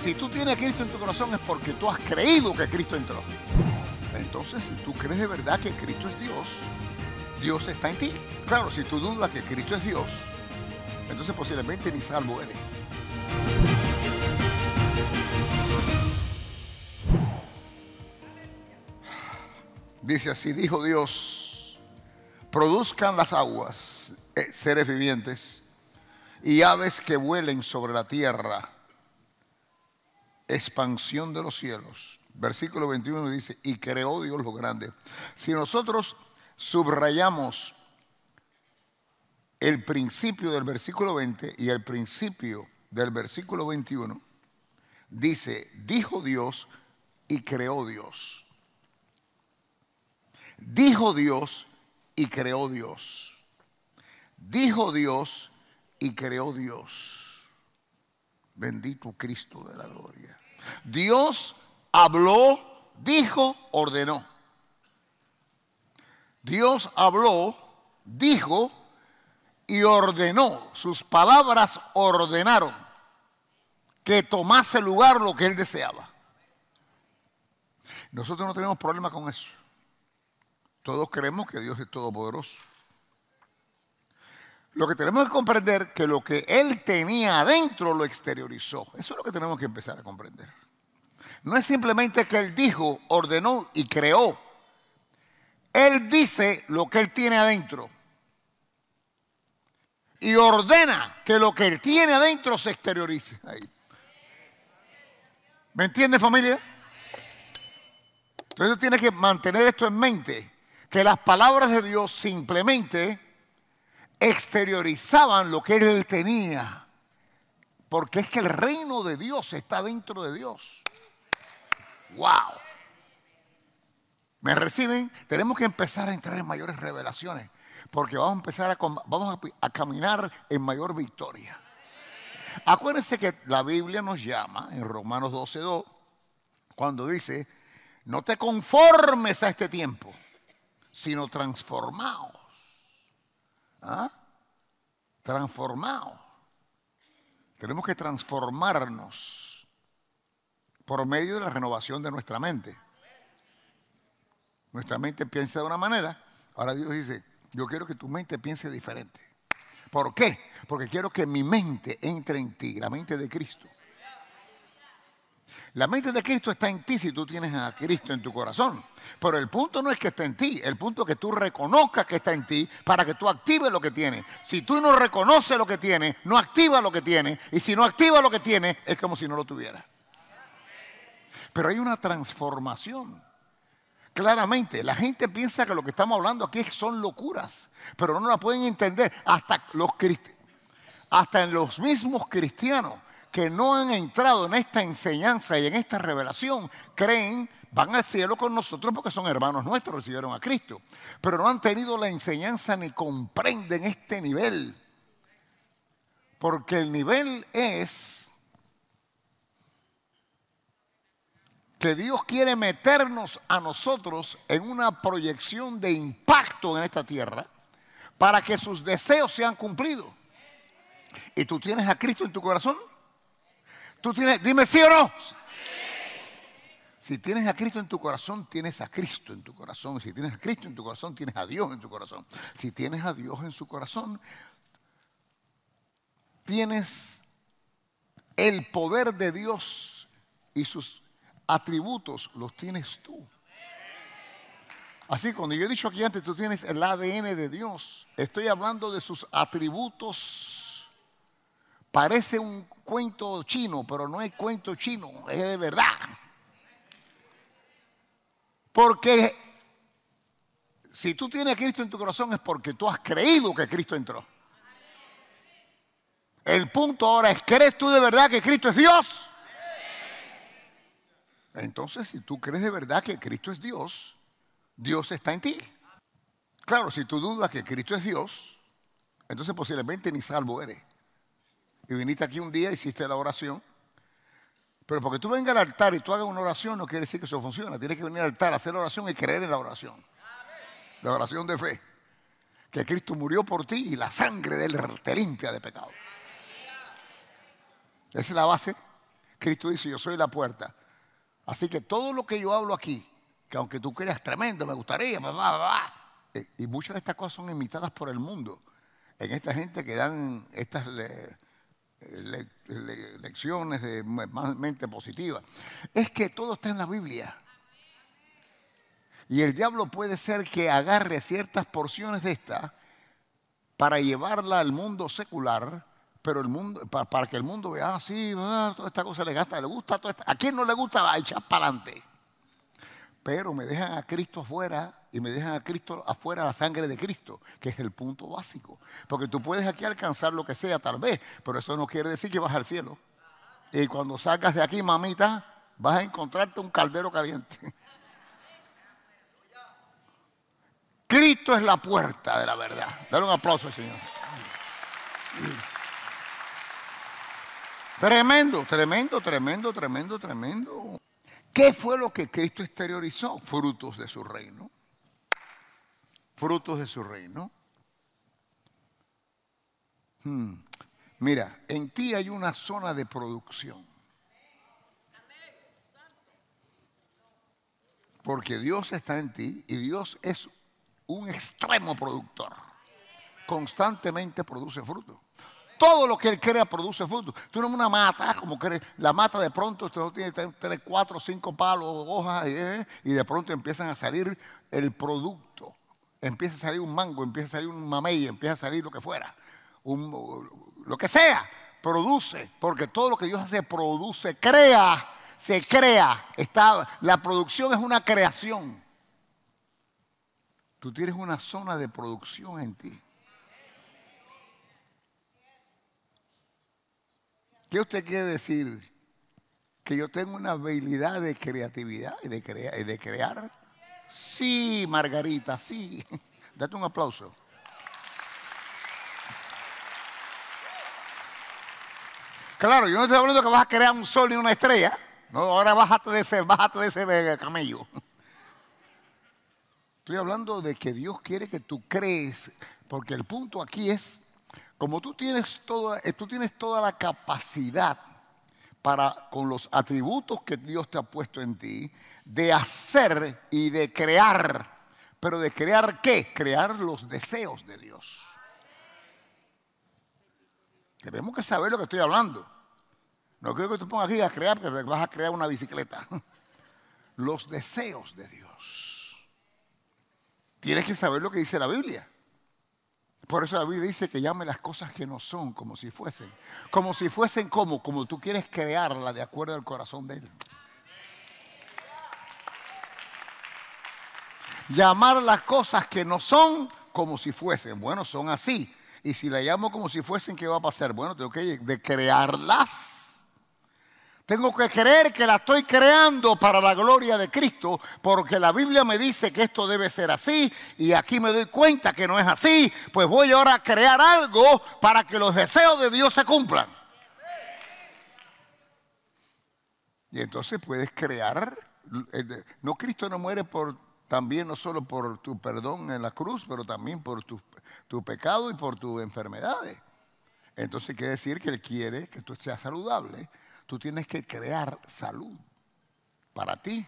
Si tú tienes a Cristo en tu corazón es porque tú has creído que Cristo entró. Entonces, si tú crees de verdad que Cristo es Dios, Dios está en ti. Claro, si tú dudas que Cristo es Dios, entonces posiblemente ni salvo eres. Dice así, dijo Dios, produzcan las aguas, eh, seres vivientes, y aves que vuelen sobre la tierra expansión de los cielos. Versículo 21 dice, y creó Dios lo grande. Si nosotros subrayamos el principio del versículo 20 y el principio del versículo 21, dice, dijo Dios y creó Dios. Dijo Dios y creó Dios. Dijo Dios y creó Dios. Bendito Cristo de la gloria. Dios habló, dijo, ordenó. Dios habló, dijo y ordenó. Sus palabras ordenaron que tomase lugar lo que él deseaba. Nosotros no tenemos problema con eso. Todos creemos que Dios es todopoderoso. Lo que tenemos que comprender que lo que él tenía adentro lo exteriorizó. Eso es lo que tenemos que empezar a comprender. No es simplemente que él dijo, ordenó y creó. Él dice lo que él tiene adentro. Y ordena que lo que él tiene adentro se exteriorice. Ahí. ¿Me entiende familia? Entonces tienes que mantener esto en mente. Que las palabras de Dios simplemente exteriorizaban lo que él tenía. Porque es que el reino de Dios está dentro de Dios. ¡Wow! ¿Me reciben? Tenemos que empezar a entrar en mayores revelaciones. Porque vamos a empezar a, caminar en mayor victoria. Acuérdense que la Biblia nos llama en Romanos 12:2 cuando dice: No te conformes a este tiempo, sino transformaos. ¿Ah? Transformado. Tenemos que transformarnos por medio de la renovación de nuestra mente. Nuestra mente piensa de una manera, ahora Dios dice, yo quiero que tu mente piense diferente. ¿Por qué? Porque quiero que mi mente entre en ti, la mente de Cristo. La mente de Cristo está en ti si tú tienes a Cristo en tu corazón. Pero el punto no es que esté en ti, el punto es que tú reconozcas que está en ti para que tú actives lo que tienes. Si tú no reconoces lo que tienes, no activas lo que tienes. Y si no activas lo que tienes, es como si no lo tuvieras. Pero hay una transformación. Claramente, la gente piensa que lo que estamos hablando aquí son locuras, pero no la pueden entender. Hasta, los hasta en los mismos cristianos que no han entrado en esta enseñanza y en esta revelación creen, van al cielo con nosotros porque son hermanos nuestros, recibieron a Cristo. Pero no han tenido la enseñanza ni comprenden este nivel. Porque el nivel es que Dios quiere meternos a nosotros en una proyección de impacto en esta tierra para que sus deseos sean cumplidos. ¿Y tú tienes a Cristo en tu corazón? ¿Tú tienes, dime sí o no? Si tienes a Cristo en tu corazón, tienes a Cristo en tu corazón. Si tienes a Cristo en tu corazón, tienes a Dios en tu corazón. Si tienes a Dios en su corazón, tienes el poder de Dios y sus atributos los tienes tú. Así, cuando yo he dicho aquí antes, tú tienes el ADN de Dios. Estoy hablando de sus atributos. Parece un cuento chino, pero no es cuento chino, es de verdad. Porque si tú tienes a Cristo en tu corazón es porque tú has creído que Cristo entró. El punto ahora es, ¿crees tú de verdad que Cristo es Dios? Entonces, si tú crees de verdad que Cristo es Dios, Dios está en ti. Claro, si tú dudas que Cristo es Dios, entonces posiblemente ni salvo eres y viniste aquí un día, hiciste la oración. Pero porque tú vengas al altar y tú hagas una oración no quiere decir que eso funciona. Tienes que venir al altar, hacer la oración y creer en la oración. La oración de fe. Que Cristo murió por ti y la sangre de Él te limpia de pecado. Esa es la base. Cristo dice, yo soy la puerta. Así que todo lo que yo hablo aquí, que aunque tú creas tremendo, me gustaría, eh, y muchas de estas cosas son imitadas por el mundo. En esta gente que dan estas lecciones de mente positiva. Es que todo está en la Biblia. Y el diablo puede ser que agarre ciertas porciones de esta para llevarla al mundo secular, pero el mundo, para, que el mundo vea, así ah, ah, toda esta cosa le gasta, le gusta, a quien no le gusta va a echar para adelante. Pero me dejan a Cristo afuera y me dejan a Cristo afuera la sangre de Cristo, que es el punto básico. Porque tú puedes aquí alcanzar lo que sea, tal vez, pero eso no quiere decir que vas al cielo. Y cuando salgas de aquí, mamita, vas a encontrarte un caldero caliente. Cristo es la puerta de la verdad. Dale un aplauso al Señor. Tremendo, tremendo, tremendo, tremendo, tremendo. ¿Qué fue lo que Cristo exteriorizó? Frutos de su reino frutos de su reino? Hmm. Mira, en ti hay una zona de producción. Porque Dios está en ti y Dios es un extremo productor. Constantemente produce fruto. Todo lo que Él crea produce fruto. Tú no una mata, como que la mata de pronto, usted no tiene tres, cuatro, cinco palos, hojas, eh, y de pronto empiezan a salir el producto empieza a salir un mango, empieza a salir un mamey, empieza a salir lo que fuera, un, lo que sea, produce, porque todo lo que Dios hace produce, crea, se crea. Está, la producción es una creación. Tú tienes una zona de producción en ti. ¿Qué usted quiere decir? Que yo tengo una habilidad de creatividad y de, de crear. Sí, Margarita, sí. Date un aplauso. Claro, yo no estoy hablando que vas a crear un sol y una estrella. No, ahora bájate de ese, bájate de ese camello. Estoy hablando de que Dios quiere que tú crees, porque el punto aquí es, como tú tienes, todo, eh, tú tienes toda la capacidad para, con los atributos que Dios te ha puesto en ti, de hacer y de crear. Pero de crear qué? Crear los deseos de Dios. Tenemos que saber lo que estoy hablando. No quiero que tú pongas aquí a crear, porque vas a crear una bicicleta. Los deseos de Dios. Tienes que saber lo que dice la Biblia. Por eso la Biblia dice que llame las cosas que no son como si fuesen. Como si fuesen como, como tú quieres crearla de acuerdo al corazón de Él. llamar las cosas que no son como si fuesen. Bueno, son así. Y si las llamo como si fuesen, ¿qué va a pasar? Bueno, tengo que crearlas. Tengo que creer que la estoy creando para la gloria de Cristo, porque la Biblia me dice que esto debe ser así y aquí me doy cuenta que no es así, pues voy ahora a crear algo para que los deseos de Dios se cumplan. Y entonces puedes crear, eh, no Cristo no muere por también no solo por tu perdón en la cruz, pero también por tu, pecado y por tus enfermedades. Entonces quiere decir que Él quiere que tú seas saludable. Tú tienes que crear salud para ti.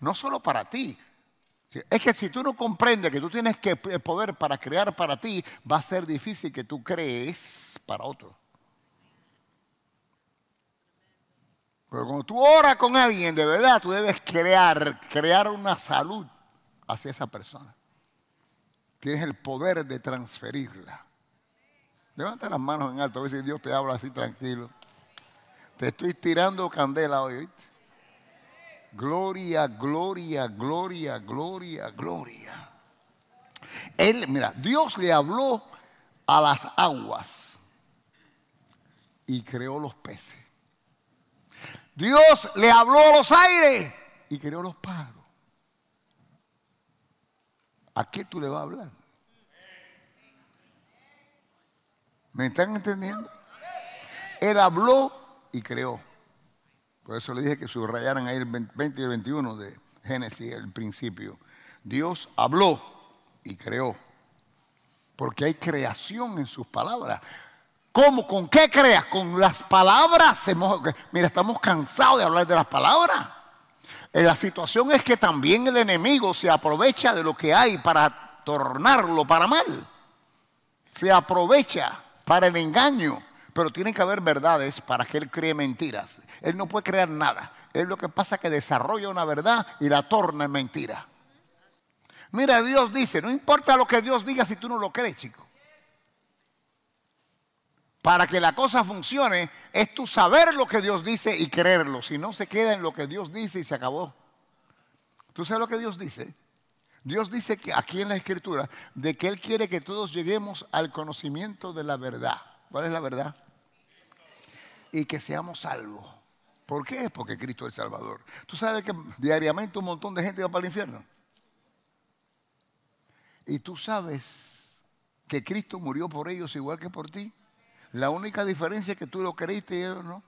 No solo para ti. Es que si tú no comprendes que tú tienes que eh, poder para crear para ti, va a ser difícil que tú crees para otro. Pero cuando tú oras con alguien, de verdad, tú debes crear, crear una salud hacia esa persona. Tienes el poder de transferirla. Levanta las manos en alto, a ver si Dios te habla así tranquilo. Te estoy tirando candela hoy, Gloria, gloria, gloria, gloria, gloria. Él, mira, Dios le habló a las aguas y creó los peces. Dios le habló a los aires y creó los pájaros. ¿a qué tú le vas a hablar? ¿Me están entendiendo? Él habló y creó. Por eso le dije que subrayaran ahí el 20 y el 21 de Génesis, el principio. Dios habló y creó. Porque hay creación en sus palabras. ¿Cómo? ¿Con qué creas? Con las palabras. Mira, estamos cansados de hablar de las palabras. Eh, la situación es que también el enemigo se aprovecha de lo que hay para tornarlo para mal. Se aprovecha para el engaño. Pero tiene que haber verdades para que él cree mentiras. Él no puede crear nada. Es lo que pasa que desarrolla una verdad y la torna en mentira. Mira, Dios dice, no importa lo que Dios diga si tú no lo crees, chico para que la cosa funcione, es tú saber lo que Dios dice y creerlo. Si no, se queda en lo que Dios dice y se acabó. ¿Tú sabes lo que Dios dice? Dios dice que aquí en la escritura de que Él quiere que todos lleguemos al conocimiento de la verdad. ¿Cuál es la verdad? Y que seamos salvos. ¿Por qué? Porque Cristo es Salvador. Tú sabes que diariamente un montón de gente va para el infierno. Y tú sabes que Cristo murió por ellos igual que por ti. La única diferencia es que tú lo creíste y ellos no.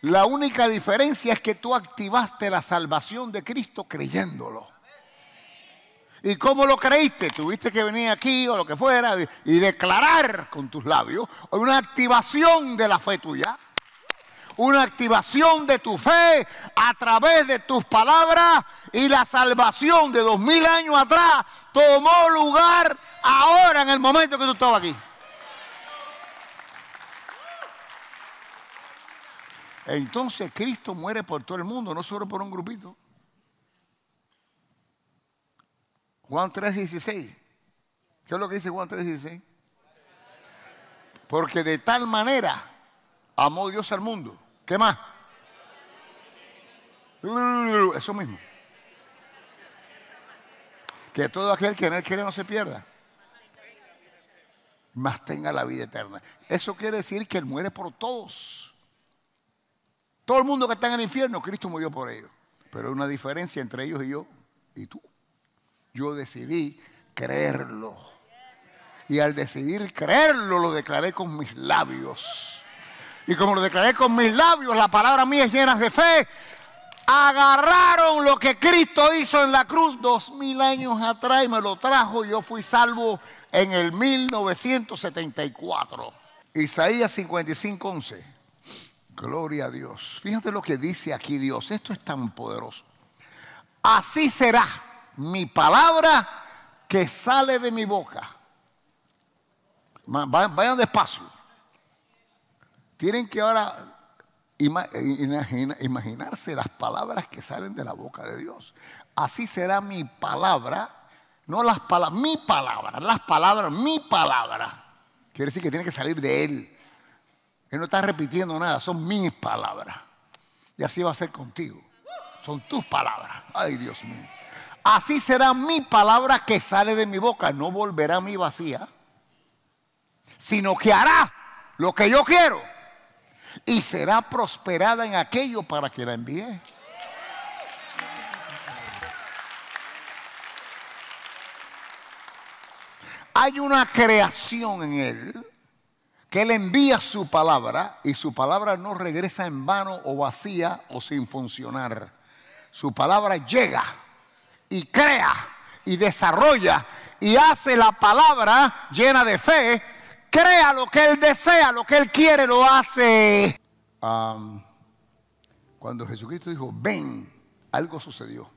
La única diferencia es que tú activaste la salvación de Cristo creyéndolo. ¿Y cómo lo creíste? Tuviste que venir aquí o lo que fuera y declarar con tus labios una activación de la fe tuya. Una activación de tu fe a través de tus palabras y la salvación de dos mil años atrás tomó lugar ahora en el momento que tú estabas aquí. Entonces Cristo muere por todo el mundo, no solo por un grupito. Juan 3:16. ¿Qué es lo que dice Juan 3:16? Porque de tal manera amó Dios al mundo. ¿Qué más? Eso mismo. Que todo aquel que en él quiere no se pierda más tenga la vida eterna. Eso quiere decir que Él muere por todos. Todo el mundo que está en el infierno, Cristo murió por ellos. Pero hay una diferencia entre ellos y yo y tú. Yo decidí creerlo. Y al decidir creerlo, lo declaré con mis labios. Y como lo declaré con mis labios, la palabra mía es llena de fe. Agarraron lo que Cristo hizo en la cruz dos mil años atrás y me lo trajo. y Yo fui salvo en el 1974. Isaías 55, 11. Gloria a Dios. Fíjate lo que dice aquí Dios. Esto es tan poderoso. Así será mi palabra que sale de mi boca. Vayan despacio. Tienen que ahora imaginarse las palabras que salen de la boca de Dios. Así será mi palabra no las palabras, mi palabra, las palabras, mi palabra. Quiere decir que tiene que salir de él. Él no está repitiendo nada, son mis palabras. Y así va a ser contigo. Son tus palabras. Ay, Dios mío. Así será mi palabra que sale de mi boca. No volverá a mí vacía, sino que hará lo que yo quiero. Y será prosperada en aquello para que la envíe. Hay una creación en Él que Él envía su palabra y su palabra no regresa en vano o vacía o sin funcionar. Su palabra llega y crea y desarrolla y hace la palabra llena de fe, crea lo que Él desea, lo que Él quiere, lo hace. cuando Jesucristo dijo, ven, algo sucedió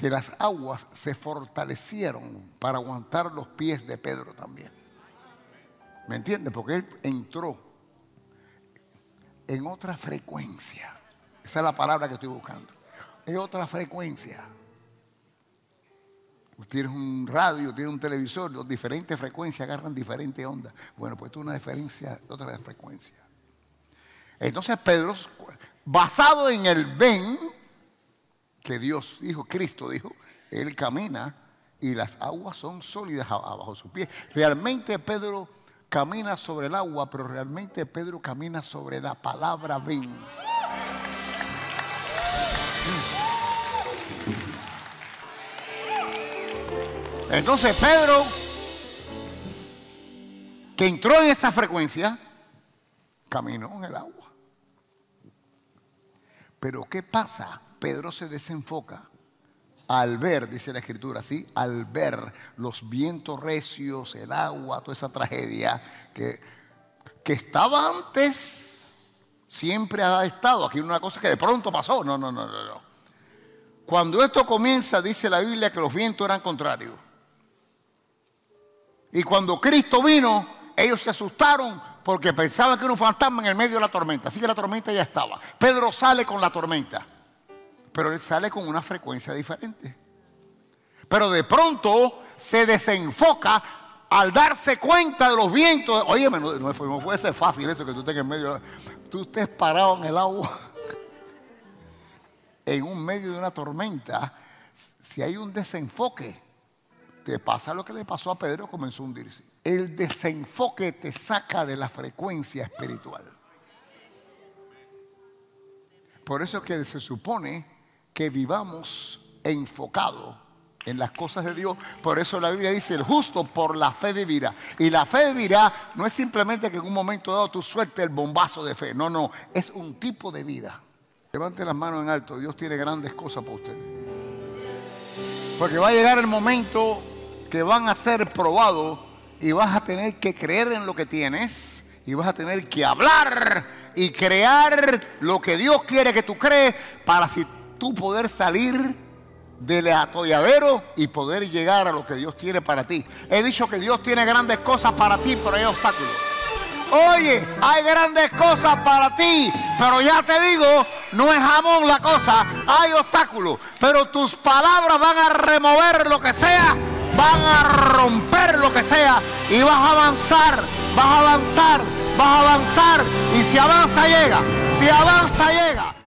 que las aguas se fortalecieron para aguantar los pies de Pedro también. ¿Me entiendes? Porque él entró en otra frecuencia. Esa es la palabra que estoy buscando. Es otra frecuencia. Tienes un radio, tienes un televisor, los diferentes frecuencias agarran diferentes ondas. Bueno, pues tú una diferencia, otra frecuencia. Entonces Pedro, basado en el ven, que Dios dijo, Cristo dijo, Él camina y las aguas son sólidas bajo sus pies. Realmente Pedro camina sobre el agua, pero realmente Pedro camina sobre la palabra ven. Entonces Pedro, que entró en esa frecuencia, caminó en el agua. Pero ¿qué pasa? Pedro se desenfoca al ver, dice la escritura, así, Al ver los vientos recios, el agua, toda esa tragedia que, que estaba antes, siempre ha estado. Aquí una cosa que de pronto pasó. No, no, no, no, Cuando esto comienza, dice la Biblia que los vientos eran contrarios. Y cuando Cristo vino, ellos se asustaron porque pensaban que era un fantasma en el medio de la tormenta. Así que la tormenta ya estaba. Pedro sale con la tormenta pero él sale con una frecuencia diferente. Pero de pronto se desenfoca al darse cuenta de los vientos. Oye, no, no, fue, fácil eso que tú estés en medio. Tú estés parado en el agua. En un medio de una tormenta, si hay un desenfoque, te pasa lo que le pasó a Pedro, comenzó a hundirse. El desenfoque te saca de la frecuencia espiritual. Por eso es que se supone que vivamos enfocado en las cosas de Dios. Por eso la Biblia dice, el justo por la fe vivirá. Y la fe vivirá no es simplemente que en un momento dado tu suerte el bombazo de fe. No, no, es un tipo de vida. Levante las manos en alto, Dios tiene grandes cosas para ustedes. Porque va a llegar el momento que van a ser probados y vas a tener que creer en lo que tienes y vas a tener que hablar y crear lo que Dios quiere que tú crees para si tú poder salir del atolladero y poder llegar a lo que Dios tiene para ti. He dicho que Dios tiene grandes cosas para ti, pero hay obstáculos. Oye, hay grandes cosas para ti, pero ya te digo, no es jamón la cosa, hay obstáculos. Pero tus palabras van a remover lo que sea, van a romper lo que sea y vas a avanzar, vas a avanzar, vas a avanzar. Y si avanza, llega. Si avanza, llega.